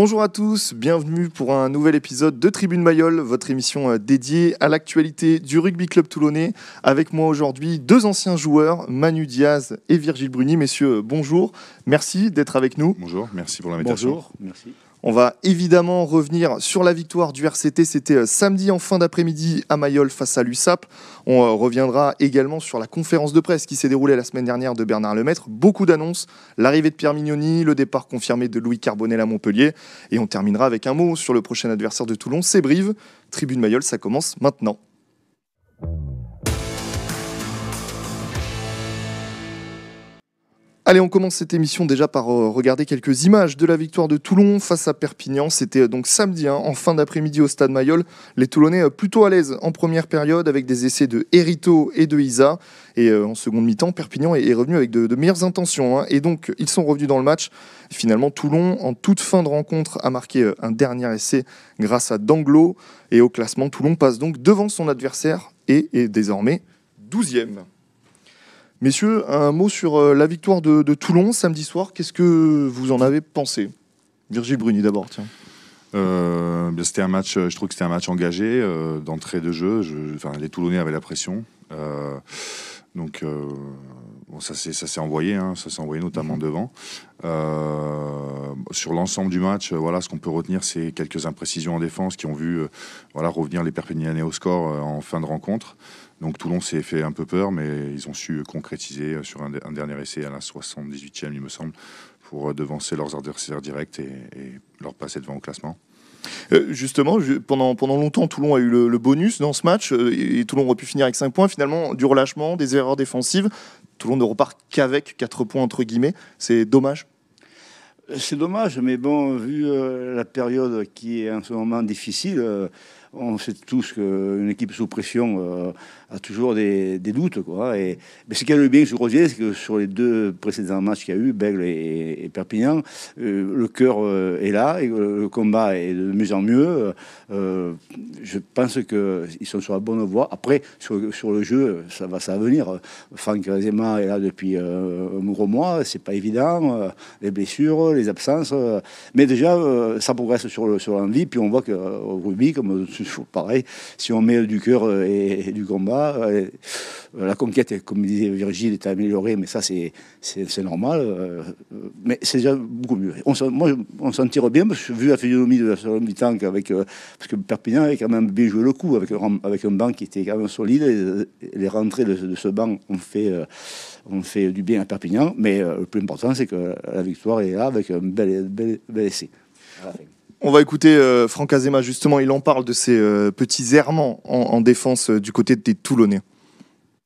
Bonjour à tous, bienvenue pour un nouvel épisode de Tribune Mayol, votre émission euh, dédiée à l'actualité du rugby club toulonnais. Avec moi aujourd'hui deux anciens joueurs, Manu Diaz et Virgile Bruni. Messieurs, bonjour, merci d'être avec nous. Bonjour, merci pour l'invitation. Bonjour, merci. On va évidemment revenir sur la victoire du RCT. C'était euh, samedi en fin d'après-midi à Mayol face à l'USAP. On euh, reviendra également sur la conférence de presse qui s'est déroulée la semaine dernière de Bernard Lemaître. Beaucoup d'annonces. L'arrivée de Pierre Mignoni, le départ confirmé de Louis Carbonel à Montpellier. Et on terminera avec un mot sur le prochain adversaire de Toulon, c'est Brive. Tribune Mayol, ça commence maintenant. Allez, on commence cette émission déjà par euh, regarder quelques images de la victoire de Toulon face à Perpignan. C'était euh, donc samedi, hein, en fin d'après-midi au stade Mayol. Les Toulonnais euh, plutôt à l'aise en première période avec des essais de Erito et de Isa. Et en seconde mi-temps, Perpignan est, revenu avec de, meilleures intentions. Hein. et donc, ils sont revenus dans le match. finalement, Toulon, en toute fin de rencontre, a marqué un dernier essai grâce à Danglo. Et au classement, Toulon passe donc devant son adversaire et est désormais 12e. Messieurs, un mot sur euh, la victoire de, Toulon samedi soir. Qu'est-ce que vous en avez pensé Virgile Bruni d'abord, tiens. Euh, ben, c'était un match, euh, je trouve que c'était un match engagé d'entrée de jeu. les Toulonnais avaient la pression, donc ça s'est envoyé, hein. ça s'est envoyé notamment mhm. devant. sur l'ensemble du match, voilà, ce qu'on peut retenir, c'est quelques imprécisions en défense qui ont vu voilà revenir les Perpignanais au score en fin de rencontre. Donc Toulon s'est fait un peu peur, mais ils ont su concrétiser euh, sur un, dernier essai à la 78e, il me semble, pour euh, devancer leurs adversaires directs et, leur passer devant au classement. Euh, justement, pendant, pendant longtemps, Toulon a eu le, bonus dans ce match et, Toulon aurait pu finir avec 5 points. Finalement, du relâchement, des erreurs défensives, Toulon ne repart qu'avec 4 points, entre guillemets. C'est dommage. C'est dommage, mais bon, vu la période qui est en ce moment difficile, on sait tous qu'une équipe sous pression euh, a toujours des, doutes. Quoi. Et, mais ce qui a le bien sur Rosier, c'est que sur les deux précédents matchs qu'il y a eu, Bègle et, Perpignan, euh, le cœur euh, est là, et le combat est de mieux en mieux. je pense qu'ils sont sur la bonne voie. Après, sur, le jeu, ça va, ça Frank venir. Franck Rezema est là depuis un gros mois, c'est pas évident. les blessures, les absences. mais déjà, ça progresse sur l'envie, le, puis on voit que rugby comme pareil, si on met du cœur euh, et, du combat, euh, la conquête, comme disait Virgile, est améliorée, mais ça, c'est, normal. Euh, mais c'est déjà beaucoup mieux. On moi, on s'en tire bien, vu la physionomie de la seconde mi-temps, avec, parce que Perpignan avait quand même bien joué le coup, avec, avec un banc qui était quand même solide. les rentrées de, ce banc ont fait, fait du bien à Perpignan, mais le plus important, c'est que la victoire est là, avec un bel, essai. On va écouter euh, Franck Azema, justement, il en parle de ses euh, petits errements en, défense euh, du côté des Toulonnais.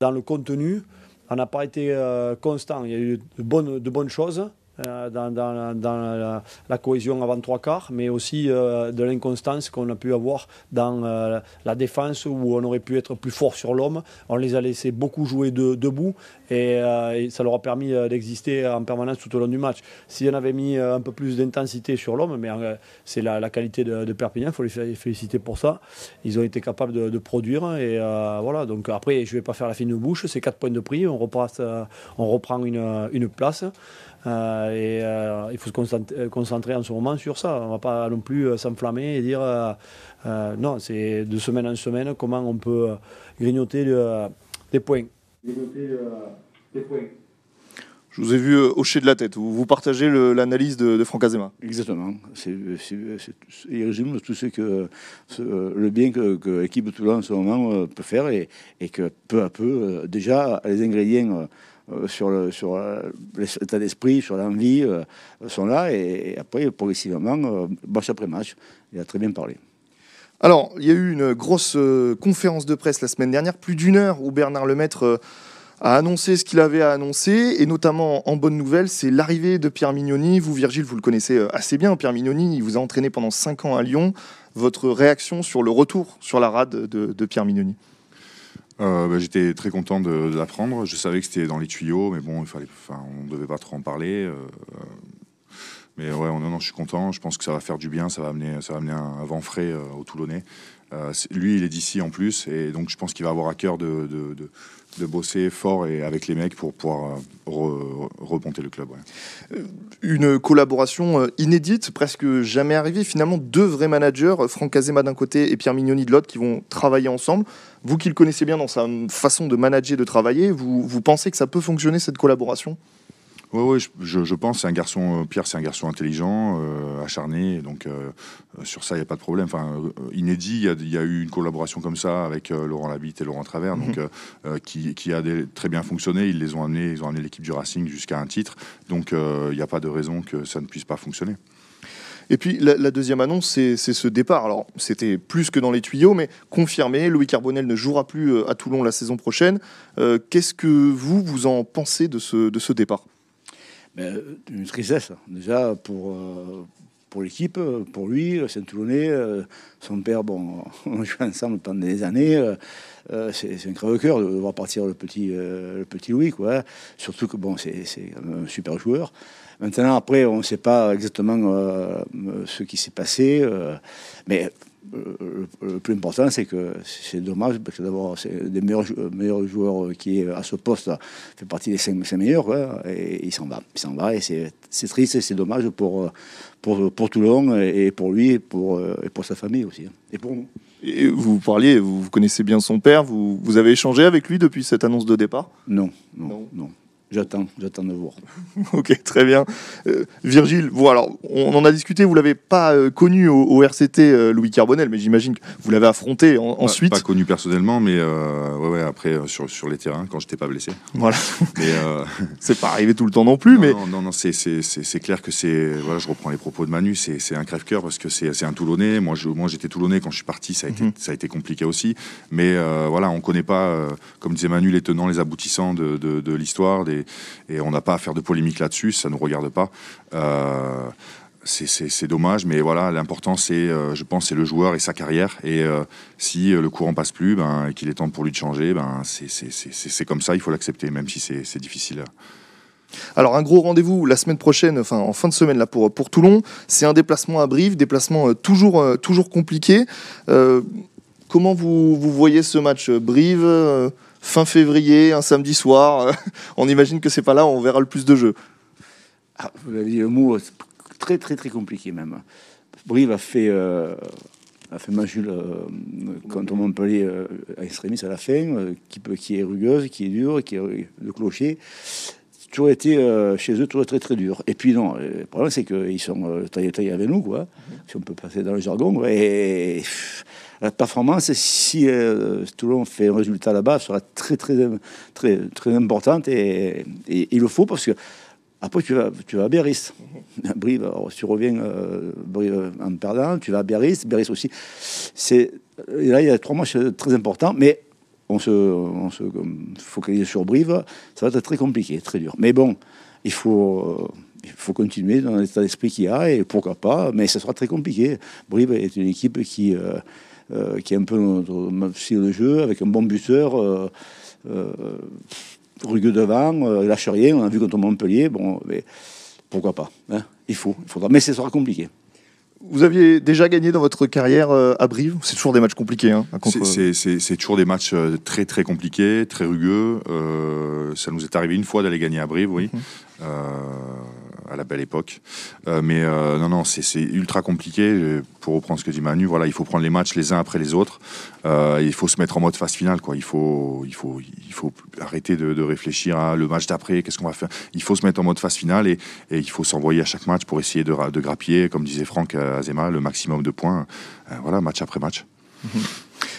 Dans le contenu, on n'a pas été constant. Il y a eu de bonnes, de bonnes choses, euh, dans, la, cohésion avant trois quarts, mais aussi euh, de l'inconstance qu'on a pu avoir dans euh, la défense où on aurait pu être plus fort sur l'homme. On les a laissés beaucoup jouer debout et, ça leur a permis d'exister en permanence tout au long du match. Si on avait mis un peu plus d'intensité sur l'homme, mais c'est la, qualité de, Perpignan, il faut les féliciter pour ça. Ils ont été capables de, produire et voilà. Donc après, je ne vais pas faire la fine bouche, c'est quatre points de prix, on, repasse, on reprend une, une place. Euh, et euh, il faut se euh, concentrer en ce moment sur ça. On ne va pas non plus s'enflammer et dire non, c'est de semaine en semaine comment on peut grignoter les des points. Je vous ai vu hocher de la tête. Vous, partagez l'analyse de, Franck Azema. Exactement. il résume tout ce que le bien que, que l'équipe Toulon en ce moment peut faire et, et, que peu à peu, déjà, les ingrédients euh, sur l'état euh, d'esprit, sur l'envie, euh, sont là. Et, après, progressivement, match après match, il a très bien parlé. Alors, il y a eu une grosse conférence de presse la semaine dernière, plus d'une heure, où Bernard Lemaître a annoncé ce qu'il avait à annoncer, et notamment en bonne nouvelle, c'est l'arrivée de Pierre Mignoni. Vous, Virgile, vous le connaissez assez bien. Pierre Mignoni, il vous a entraîné pendant cinq ans à Lyon. Votre réaction sur le retour sur la rade de Pierre Mignoni euh, bah, j'étais très content de, l'apprendre. Je savais que c'était dans les tuyaux, mais bon, il fallait, enfin, on ne devait pas trop en parler. Euh, euh. mais ouais, non, non, je suis content. Je pense que ça va faire du bien. Ça va amener, ça va amener un, vent frais au Toulonnais. lui, il est d'ici en plus, et donc je pense qu'il va avoir à cœur de de bosser fort et avec les mecs pour pouvoir euh, remonter le club. Euh, une collaboration euh, inédite, presque jamais arrivée. Finalement, deux vrais managers, Franck Azema d'un côté et Pierre Mignoni de l'autre, qui vont travailler ensemble. Vous qui le connaissez bien dans sa façon de manager, de travailler, vous pensez que ça peut fonctionner cette collaboration oui, je, pense. un garçon, euh, Pierre, c'est un garçon intelligent, euh, acharné. Donc, euh, sur ça, il n'y a pas de problème. Enfin, inédit, il y, a eu une collaboration comme ça avec Laurent Labitte et Laurent Travers, donc, mhm. qui, a très bien fonctionné. Ils les ont amenés, ils ont amené l'équipe du Racing jusqu'à un titre. Donc, il n'y a pas de raison que ça ne puisse pas fonctionner. Et puis la, deuxième annonce, c'est ce départ. Alors c'était plus que dans les tuyaux, mais confirmé, Louis Carbonel ne jouera plus à Toulon la saison prochaine. Qu'est-ce que vous, vous en pensez de ce départ euh, une tristesse, déjà pour, euh, pour l'équipe, pour lui, Saint-Toulonnais, euh, son père, bon, on joue ensemble pendant des années. c'est un crève-cœur de voir partir le petit, le petit Louis, quoi. Surtout que, bon, c'est un super joueur. Maintenant, après, on ne sait pas exactement ce qui s'est passé, mais le, euh, euh, plus important, c'est que c'est dommage, parce que d'abord, c'est des meilleurs, meilleurs joueurs qui est à ce poste fait partie des 5, meilleurs, et il s'en va. Il s'en va, et c'est, triste, et c'est dommage pour, pour, pour, Toulon, et pour lui, et pour, euh, et pour sa famille aussi, hein. et pour nous. Et vous parliez, vous connaissez bien son père, vous, vous, avez échangé avec lui depuis cette annonce de départ non, non. non. J'attends, j'attends de voir. ok, très bien. Euh, Virgile, vous, alors, on en a discuté, vous l'avez pas euh, connu au, RCT, euh, Louis Carbonel, mais j'imagine que vous l'avez affronté ensuite. Pas, connu personnellement, mais après, sur, sur les terrains, quand je n'étais pas blessé. Voilà. Mais, c'est pas arrivé tout le temps non plus, non, mais. Non, non, c'est, clair que c'est. Voilà, je reprends les propos de Manu, c'est, un crève-cœur parce que c'est, un Toulonnais. Moi, moi, j'étais Toulonnais quand je suis parti, ça a, été, mhm. ça a été compliqué aussi. Mais voilà, on connaît pas, comme disait Manu, les tenants, les aboutissants de, de l'histoire, des et, on n'a pas à faire de polémique là-dessus, ça ne nous regarde pas. Euh, c'est dommage, mais voilà, l'important c'est, euh, je pense, c'est le joueur et sa carrière. Et euh, si le courant passe plus, ben, et qu'il est temps pour lui de changer, ben, c'est comme ça, il faut l'accepter, même si c'est difficile. Alors un gros rendez-vous la semaine prochaine, enfin en fin de semaine là pour, pour Toulon. C'est un déplacement à Brive, déplacement toujours, toujours compliqué. comment vous, vous, voyez ce match Brive fin février, un samedi soir. Euh, on imagine que c'est pas là où on verra le plus de jeux. Ah, vous avez dit le mot euh, très très très compliqué même. Brive a fait euh, a fait Majul quand on Montpellier à extrémis à la fin, qui, qui est rugueuse, qui est dure, qui est le clocher toujours été euh, chez eux toujours très très dur. Et puis non, euh, le problème c'est qu'ils sont euh, taillés taille avec nous, quoi, mhm. si on peut passer dans le jargon. et la performance, si le monde fait un résultat là-bas, sera très très très très importante et, il le faut parce que après, tu vas, tu vas à Biarritz. Mhm. Brive, tu reviens en perdant, tu vas à Biarritz. Biarritz aussi. C'est, là, il y a trois matchs très importants, mais on se, focalise sur Brive, ça va être très compliqué, très dur. Mais bon, il faut, euh, il faut continuer dans l'état d'esprit qu'il y a, et pourquoi pas, mais ça sera très compliqué. Brive est une équipe qui, euh, euh, qui est un peu notre style de jeu, avec un bon buteur, rugueux devant, lâche rien, on a vu contre Montpellier, bon, mais pourquoi pas, hein, il faut, il faudra, mais ce sera compliqué vous aviez déjà gagné dans votre carrière euh, à Brive C'est toujours des matchs compliqués. Hein, C'est toujours des matchs euh, très très compliqués, très rugueux. Euh, ça nous est arrivé une fois d'aller gagner à Brive, oui. Mhm. Euh, à la belle époque. Euh, mais euh, non, non, c'est ultra compliqué. Pour reprendre ce que dit Manu, voilà, il faut prendre les matchs les uns après les autres. Euh, il faut se mettre en mode phase finale. Quoi. Il, faut, il, faut, il faut arrêter de, réfléchir à le match d'après, qu'est-ce qu'on va faire. Il faut se mettre en mode phase finale et, et il faut s'envoyer à chaque match pour essayer de, de grappiller, comme disait Franck Azema, le maximum de points. voilà, match après match. Mhm.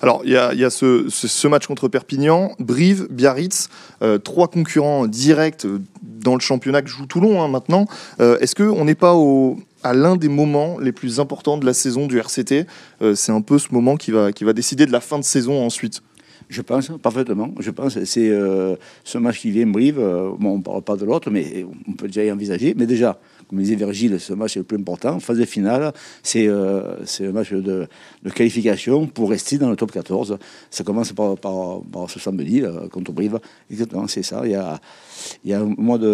Alors, il y a, ce, match contre Perpignan, Brive, Biarritz, euh, trois concurrents directs euh, dans le championnat que joue Toulon long hein, maintenant. Euh, est-ce qu'on n'est pas à l'un des moments les plus importants de la saison du RCT C'est un peu ce moment qui va, décider de la fin de saison ensuite. Je pense, parfaitement. Je pense, c'est ce match qui vient Brive. bon, on ne parle pas de l'autre, mais on peut déjà y envisager. Mais déjà, comme disait Virgile, ce match est le plus important. Phase de finale, c'est un euh, match de, de, qualification pour rester dans le top 14. Ça commence par, par, ce samedi euh, contre Brive. Exactement, c'est ça. Il y, a, il y a un mois de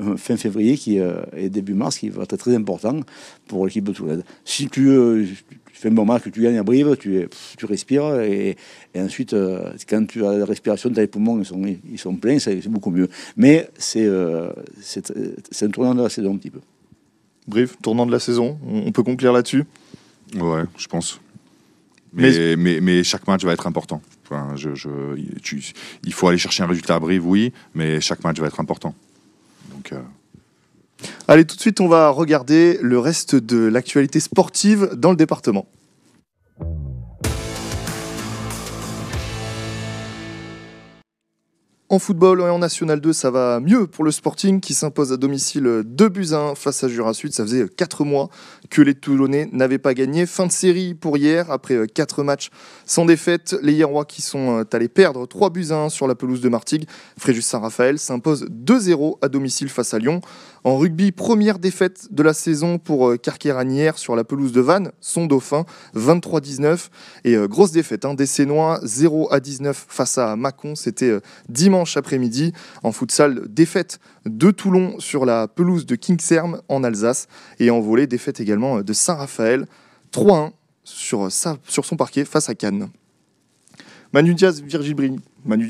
euh, fin février qui, et début mars qui va être très important pour l'équipe de Toulouse. Si tu, fais un bon match, tu gagnes à Brive, tu, tu respires, et, ensuite, quand tu as la respiration, tes les poumons, ils sont, ils sont pleins, c'est beaucoup mieux. Mais c'est c'est un tournant de la saison un petit peu. Brive, tournant de la saison. On, peut conclure là-dessus Ouais, je pense. Mais chaque match va être important. je, il faut aller chercher un résultat à Brive, oui, mais chaque match va être important. Donc. Euh, Allez, tout de suite, on va regarder le reste de l'actualité sportive dans le département. En football et en National 2, ça va mieux pour le Sporting qui s'impose à domicile 2 buts 1 face à Jura Sud. Ça faisait 4 euh, mois que les Toulonnais n'avaient pas gagné. Fin de série pour hier, après 4 euh, matchs sans défaite. Les Hierrois qui sont euh, allés perdre 3 buts 1 sur la pelouse de Martigues. Fréjus Saint-Raphaël s'impose 2-0 à domicile face à Lyon. En rugby, première défaite de la saison pour hier sur la pelouse de Vannes, son dauphin, 23-19. Et grosse défaite hein, des Sénois, 0 à 19 face à Mâcon. C'était dimanche après-midi. En futsal, défaite de Toulon sur la pelouse de Kingserm en Alsace. Et en volée, défaite également de Saint-Raphaël 3-1 sur, sur son parquet face à Cannes. Manu Diaz, Virgil Bruni. Manu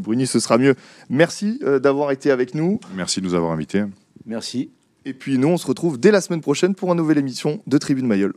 Bruni, ce sera mieux. Merci euh, d'avoir été avec nous. Merci de nous avoir invités. Merci. Et puis nous, on se retrouve dès la semaine prochaine pour une nouvelle émission de Tribune Mayol.